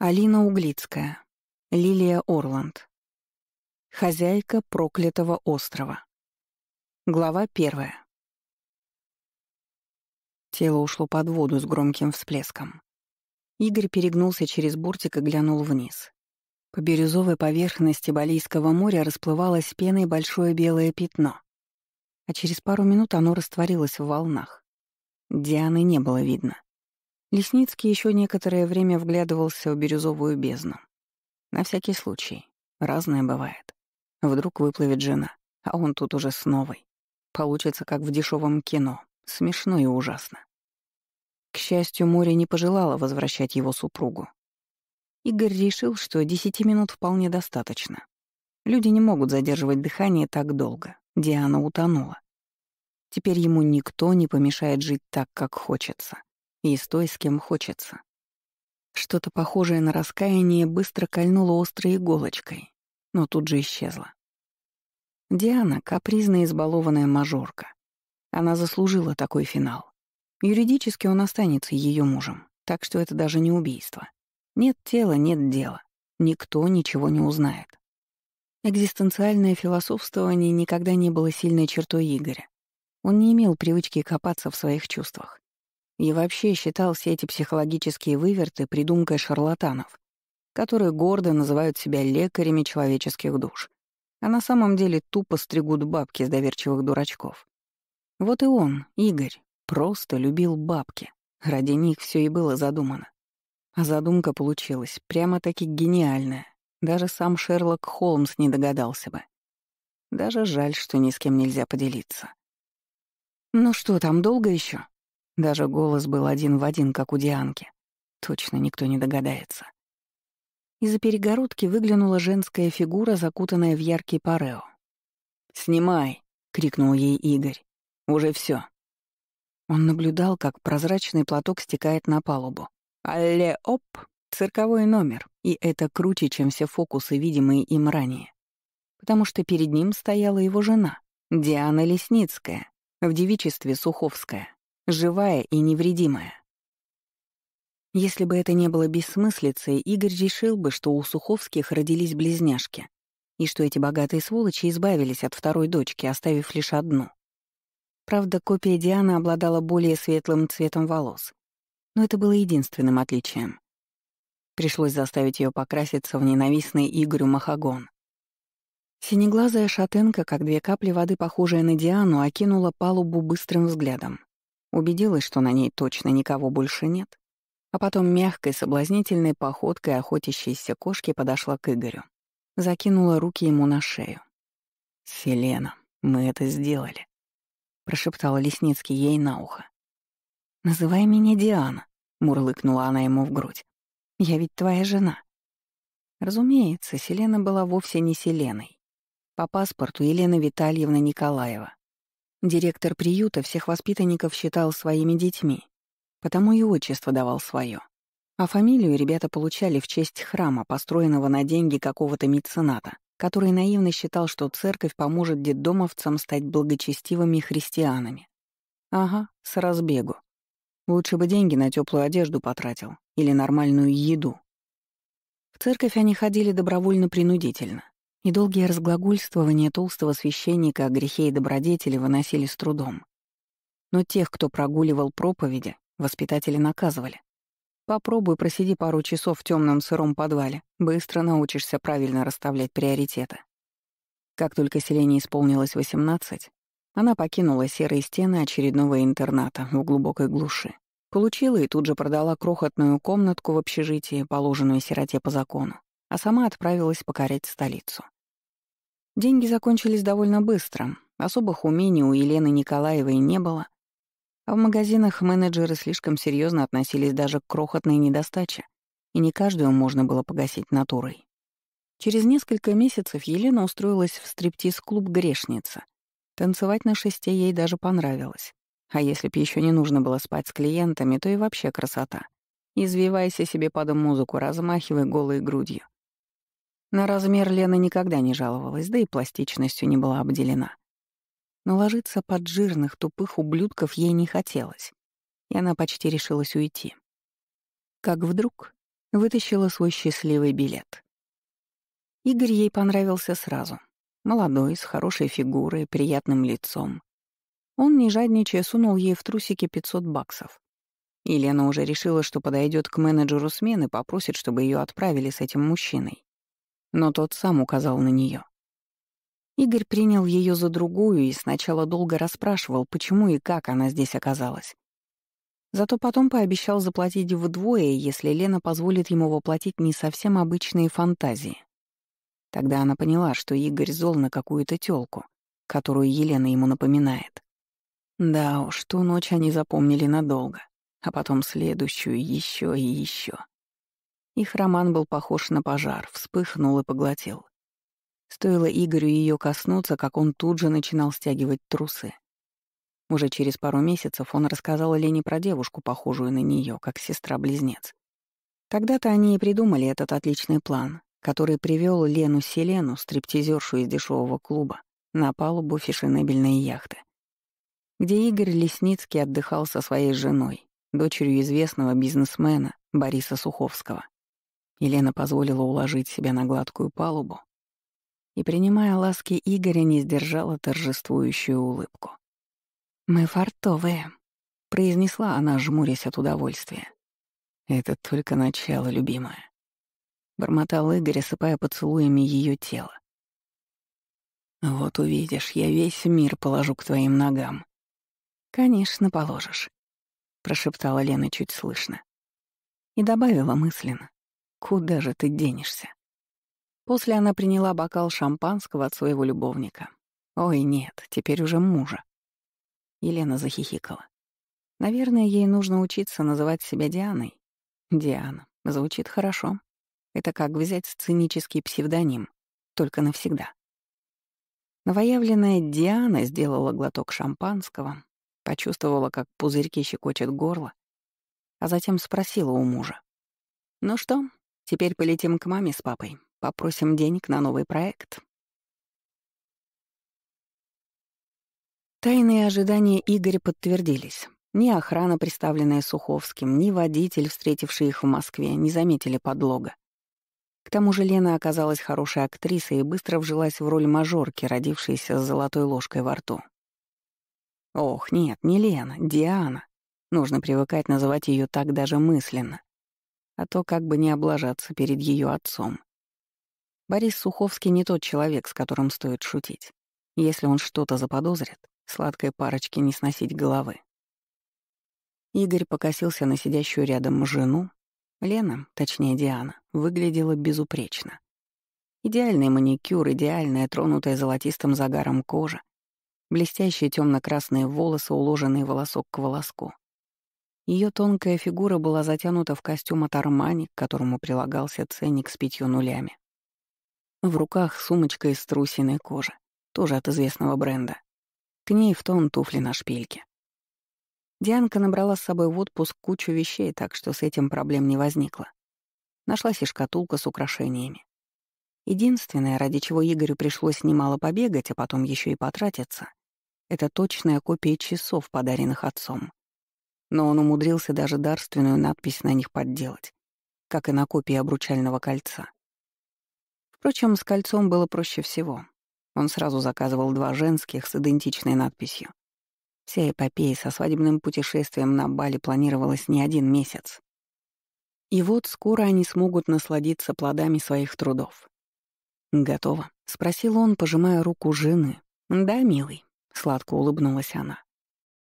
Алина Углицкая. Лилия Орланд. Хозяйка проклятого острова. Глава первая. Тело ушло под воду с громким всплеском. Игорь перегнулся через бортик и глянул вниз. По бирюзовой поверхности Балийского моря расплывалось пеной большое белое пятно, а через пару минут оно растворилось в волнах. Дианы не было видно. Лесницкий еще некоторое время вглядывался в бирюзовую бездну. На всякий случай. Разное бывает. Вдруг выплывет жена, а он тут уже с новой. Получится, как в дешевом кино. Смешно и ужасно. К счастью, море не пожелало возвращать его супругу. Игорь решил, что десяти минут вполне достаточно. Люди не могут задерживать дыхание так долго. Диана утонула. Теперь ему никто не помешает жить так, как хочется и с той, с кем хочется. Что-то похожее на раскаяние быстро кольнуло острой иголочкой, но тут же исчезло. Диана — капризная избалованная мажорка. Она заслужила такой финал. Юридически он останется ее мужем, так что это даже не убийство. Нет тела, нет дела. Никто ничего не узнает. Экзистенциальное философствование никогда не было сильной чертой Игоря. Он не имел привычки копаться в своих чувствах. И вообще считал все эти психологические выверты придумкой шарлатанов, которые гордо называют себя лекарями человеческих душ, а на самом деле тупо стригут бабки с доверчивых дурачков. Вот и он, Игорь, просто любил бабки. Ради них все и было задумано. А задумка получилась прямо-таки гениальная. Даже сам Шерлок Холмс не догадался бы. Даже жаль, что ни с кем нельзя поделиться. «Ну что там, долго еще? Даже голос был один в один, как у Дианки. Точно никто не догадается. Из-за перегородки выглянула женская фигура, закутанная в яркий парео. «Снимай!» — крикнул ей Игорь. «Уже все. Он наблюдал, как прозрачный платок стекает на палубу. «Алле, оп!» — цирковой номер, и это круче, чем все фокусы, видимые им ранее. Потому что перед ним стояла его жена, Диана Лесницкая, в девичестве Суховская живая и невредимая. Если бы это не было бессмыслицей, Игорь решил бы, что у Суховских родились близняшки, и что эти богатые сволочи избавились от второй дочки, оставив лишь одну. Правда, копия Дианы обладала более светлым цветом волос, но это было единственным отличием. Пришлось заставить ее покраситься в ненавистный Игорю махагон. Синеглазая шатенка, как две капли воды, похожая на Диану, окинула палубу быстрым взглядом убедилась, что на ней точно никого больше нет, а потом мягкой соблазнительной походкой охотящейся кошки подошла к Игорю, закинула руки ему на шею. «Селена, мы это сделали», — прошептала Лесницкий ей на ухо. «Называй меня Диана», — мурлыкнула она ему в грудь. «Я ведь твоя жена». Разумеется, Селена была вовсе не Селеной. По паспорту Елена Витальевна Николаева, Директор приюта всех воспитанников считал своими детьми, потому и отчество давал свое. А фамилию ребята получали в честь храма, построенного на деньги какого-то мецената, который наивно считал, что церковь поможет детдомовцам стать благочестивыми христианами. Ага, с разбегу. Лучше бы деньги на теплую одежду потратил или нормальную еду. В церковь они ходили добровольно-принудительно и долгие разглагольствования толстого священника о грехе и добродетели выносили с трудом. Но тех, кто прогуливал проповеди, воспитатели наказывали. Попробуй просиди пару часов в темном сыром подвале, быстро научишься правильно расставлять приоритеты. Как только селение исполнилось 18, она покинула серые стены очередного интерната в глубокой глуши. Получила и тут же продала крохотную комнатку в общежитии, положенную сироте по закону а сама отправилась покорять столицу. Деньги закончились довольно быстро, особых умений у Елены Николаевой не было, а в магазинах менеджеры слишком серьезно относились даже к крохотной недостаче, и не каждую можно было погасить натурой. Через несколько месяцев Елена устроилась в стриптиз-клуб «Грешница». Танцевать на шесте ей даже понравилось. А если б еще не нужно было спать с клиентами, то и вообще красота. Извивайся себе под музыку, размахивай голой грудью. На размер Лена никогда не жаловалась, да и пластичностью не была обделена. Но ложиться под жирных, тупых ублюдков ей не хотелось, и она почти решилась уйти. Как вдруг вытащила свой счастливый билет. Игорь ей понравился сразу. Молодой, с хорошей фигурой, приятным лицом. Он, не жадничая, сунул ей в трусики 500 баксов. И Лена уже решила, что подойдет к менеджеру смены, попросит, чтобы ее отправили с этим мужчиной но тот сам указал на нее. Игорь принял ее за другую и сначала долго расспрашивал, почему и как она здесь оказалась. Зато потом пообещал заплатить вдвое, если Лена позволит ему воплотить не совсем обычные фантазии. Тогда она поняла, что Игорь зол на какую-то тёлку, которую Елена ему напоминает. Да уж, ту ночь они запомнили надолго, а потом следующую еще и еще. Их роман был похож на пожар, вспыхнул и поглотил. Стоило Игорю ее коснуться, как он тут же начинал стягивать трусы. Уже через пару месяцев он рассказал Лене про девушку, похожую на нее, как сестра-близнец. Тогда-то они и придумали этот отличный план, который привел Лену Селену, стриптизершу из дешевого клуба, на палубу фешенебельной яхты, где Игорь Лесницкий отдыхал со своей женой, дочерью известного бизнесмена Бориса Суховского. Елена позволила уложить себя на гладкую палубу и, принимая ласки Игоря, не сдержала торжествующую улыбку. «Мы фартовые», — произнесла она, жмурясь от удовольствия. «Это только начало, любимая», — бормотал Игорь, осыпая поцелуями ее тело. «Вот увидишь, я весь мир положу к твоим ногам». «Конечно, положишь», — прошептала Лена чуть слышно. И добавила мысленно. Куда же ты денешься? После она приняла бокал шампанского от своего любовника. Ой, нет, теперь уже мужа. Елена захихикала. Наверное, ей нужно учиться называть себя Дианой. Диана. Звучит хорошо. Это как взять сценический псевдоним. Только навсегда. Новоявленная Диана сделала глоток шампанского, почувствовала, как пузырьки щекочет горло, а затем спросила у мужа. «Ну что, Теперь полетим к маме с папой. Попросим денег на новый проект. Тайные ожидания Игоря подтвердились. Ни охрана, представленная Суховским, ни водитель, встретивший их в Москве, не заметили подлога. К тому же Лена оказалась хорошей актрисой и быстро вжилась в роль мажорки, родившейся с золотой ложкой во рту. Ох, нет, не Лена, Диана. Нужно привыкать называть ее так даже мысленно а то как бы не облажаться перед ее отцом. Борис Суховский не тот человек, с которым стоит шутить. Если он что-то заподозрит, сладкой парочке не сносить головы. Игорь покосился на сидящую рядом жену. Лена, точнее Диана, выглядела безупречно. Идеальный маникюр, идеальная, тронутая золотистым загаром кожа, блестящие темно красные волосы, уложенные волосок к волоску. Ее тонкая фигура была затянута в костюм от Армани, к которому прилагался ценник с пятью нулями. В руках сумочка из трусиной кожи, тоже от известного бренда. К ней в тон туфли на шпильке. Дианка набрала с собой в отпуск кучу вещей, так что с этим проблем не возникло. Нашлась и шкатулка с украшениями. Единственное, ради чего Игорю пришлось немало побегать, а потом еще и потратиться, это точная копия часов, подаренных отцом но он умудрился даже дарственную надпись на них подделать, как и на копии обручального кольца. Впрочем, с кольцом было проще всего. Он сразу заказывал два женских с идентичной надписью. Вся эпопея со свадебным путешествием на Бали планировалась не один месяц. И вот скоро они смогут насладиться плодами своих трудов. «Готово?» — спросил он, пожимая руку жены. «Да, милый», — сладко улыбнулась она.